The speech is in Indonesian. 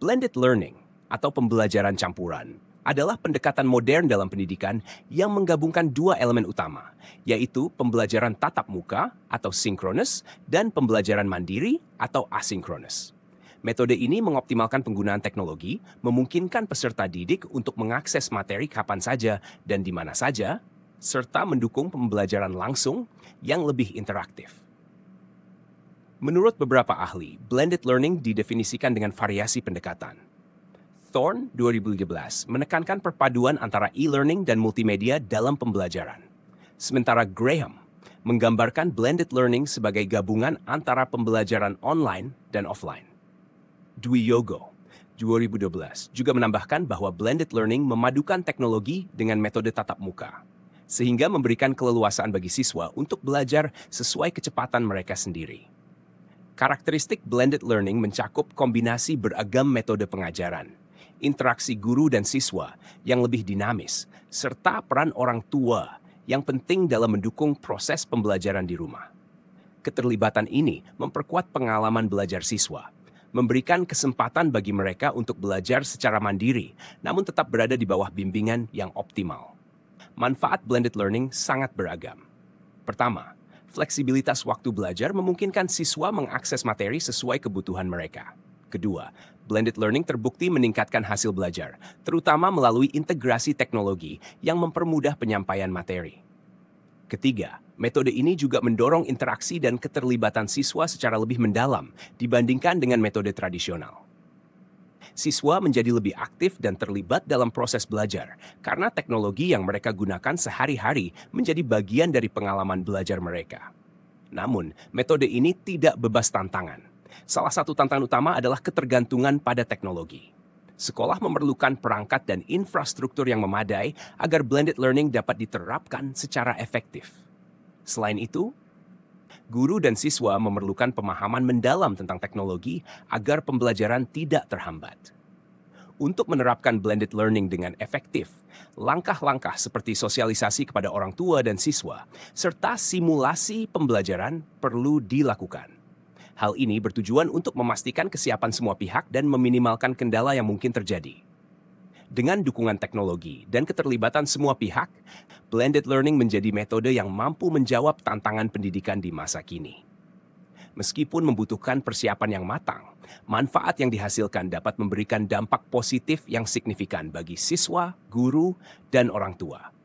Blended learning atau pembelajaran campuran adalah pendekatan modern dalam pendidikan yang menggabungkan dua elemen utama, yaitu pembelajaran tatap muka atau synchronous dan pembelajaran mandiri atau asynchronous. Metode ini mengoptimalkan penggunaan teknologi, memungkinkan peserta didik untuk mengakses materi kapan saja dan di mana saja, serta mendukung pembelajaran langsung yang lebih interaktif. Menurut beberapa ahli, blended learning didefinisikan dengan variasi pendekatan. Thorne 2013 menekankan perpaduan antara e-learning dan multimedia dalam pembelajaran. Sementara Graham menggambarkan blended learning sebagai gabungan antara pembelajaran online dan offline. Dwi Yogo 2012 juga menambahkan bahwa blended learning memadukan teknologi dengan metode tatap muka, sehingga memberikan keleluasaan bagi siswa untuk belajar sesuai kecepatan mereka sendiri. Karakteristik blended learning mencakup kombinasi beragam metode pengajaran, interaksi guru dan siswa yang lebih dinamis, serta peran orang tua yang penting dalam mendukung proses pembelajaran di rumah. Keterlibatan ini memperkuat pengalaman belajar siswa, memberikan kesempatan bagi mereka untuk belajar secara mandiri, namun tetap berada di bawah bimbingan yang optimal. Manfaat blended learning sangat beragam. Pertama, Fleksibilitas waktu belajar memungkinkan siswa mengakses materi sesuai kebutuhan mereka. Kedua, blended learning terbukti meningkatkan hasil belajar, terutama melalui integrasi teknologi yang mempermudah penyampaian materi. Ketiga, metode ini juga mendorong interaksi dan keterlibatan siswa secara lebih mendalam dibandingkan dengan metode tradisional. Siswa menjadi lebih aktif dan terlibat dalam proses belajar karena teknologi yang mereka gunakan sehari-hari menjadi bagian dari pengalaman belajar mereka. Namun, metode ini tidak bebas tantangan. Salah satu tantangan utama adalah ketergantungan pada teknologi. Sekolah memerlukan perangkat dan infrastruktur yang memadai agar blended learning dapat diterapkan secara efektif. Selain itu, guru dan siswa memerlukan pemahaman mendalam tentang teknologi agar pembelajaran tidak terhambat. Untuk menerapkan blended learning dengan efektif, langkah-langkah seperti sosialisasi kepada orang tua dan siswa, serta simulasi pembelajaran perlu dilakukan. Hal ini bertujuan untuk memastikan kesiapan semua pihak dan meminimalkan kendala yang mungkin terjadi. Dengan dukungan teknologi dan keterlibatan semua pihak, blended learning menjadi metode yang mampu menjawab tantangan pendidikan di masa kini. Meskipun membutuhkan persiapan yang matang, manfaat yang dihasilkan dapat memberikan dampak positif yang signifikan bagi siswa, guru, dan orang tua.